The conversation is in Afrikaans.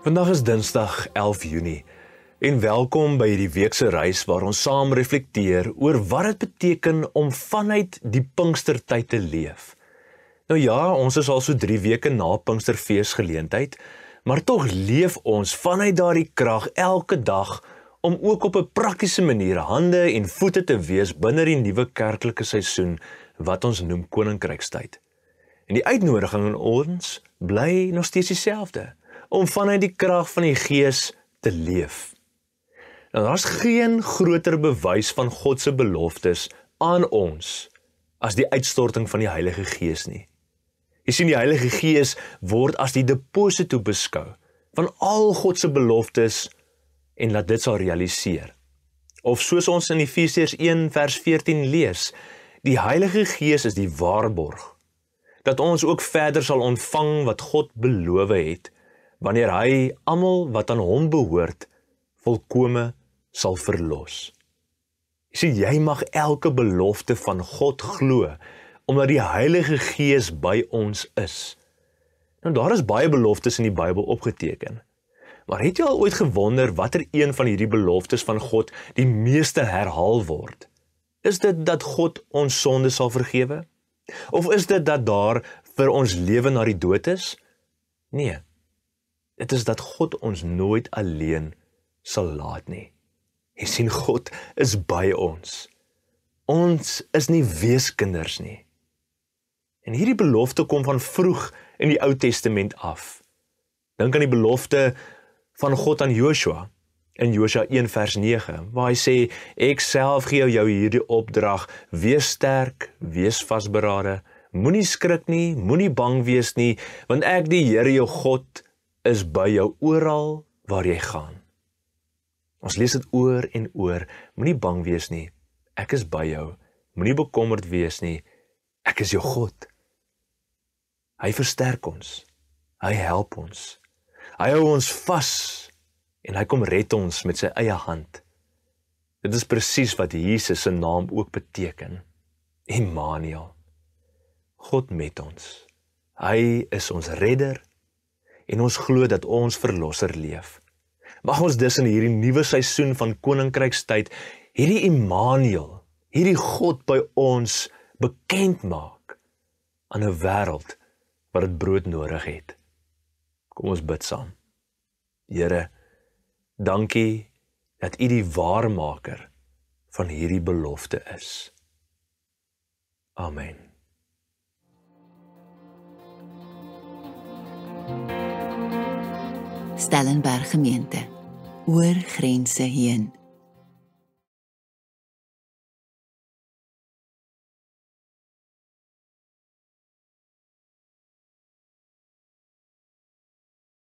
Vandag is Dinsdag 11 Junie en welkom by hierdie week se reis waar ons saam reflekteer oor wat dit beteken om vanuit die Pinkstertyd te leef. Nou ja, ons is al so 3 weke na Pinksterfees geleentheid, maar tog leef ons vanuit daardie krag elke dag om ook op 'n praktiese manier hande en voete te wees binne die nuwe kerklike seisoen wat ons noem koninkrykstyd. En die uitnodiging aan ons bly nog steeds dieselfde om vanuit die krag van die Gees te leef. Nou daar's geen groter bewys van God se beloftes aan ons as die uitstorting van die Heilige Gees nie. Jy sien die Heilige Gees word as die deposito beskou van al God se beloftes en laat dit sal realiseer. Of soos ons in Efesiërs 1 vers 14 lees, die Heilige Gees is die waarborg dat ons ook verder sal ontvang wat God beloof het wanneer hy almal wat aan hom behoort volkome sal verlos. Jy sien jy mag elke belofte van God glo omdat die Heilige Gees by ons is. Nou daar is baie beloftes in die Bybel opgeteken. Maar het jy al ooit gewonder watter een van hierdie beloftes van God die meeste herhaal word? Is dit dat God ons sonde sal vergewe? Of is dit dat daar vir ons lewe na die dood is? Nee, dit is dat God ons nooit alleen sal laat nie. Jy sien God is by ons. Ons is nie weeskinders nie. En hierdie belofte kom van vroeg in die Ou Testament af. Dink aan die belofte van God aan Joshua in Joshua 1 vers 9 waar hy sê ek self gee jou hierdie opdrag wees sterk wees vasberade moenie skrik nie moenie bang wees nie want ek die Here jou God is by jou oral waar jy gaan. Ons lees dit oor en oor. Moenie bang wees nie. Ek is by jou. Moenie bekommerd wees nie. Ek is jou God. Hy versterk ons. Hy help ons. Hy hou ons vas en hy kom red ons met sy eie hand. Dit is presies wat Jesus se naam ook beteken. Immanuel. God met ons. Hy is ons redder en ons glo dat ons verlosser leef. Mag ons dus in hierdie nuwe seisoen van koninkrykstyd hierdie Immanuel, hierdie God by ons bekend maak aan 'n wêreld wat dit brood nodig het. Kom ons bid saam. Here, dankie dat U die waarmaker van hierdie belofte is. Amen. thank you Stellenberg gemeente. Oor grense heen.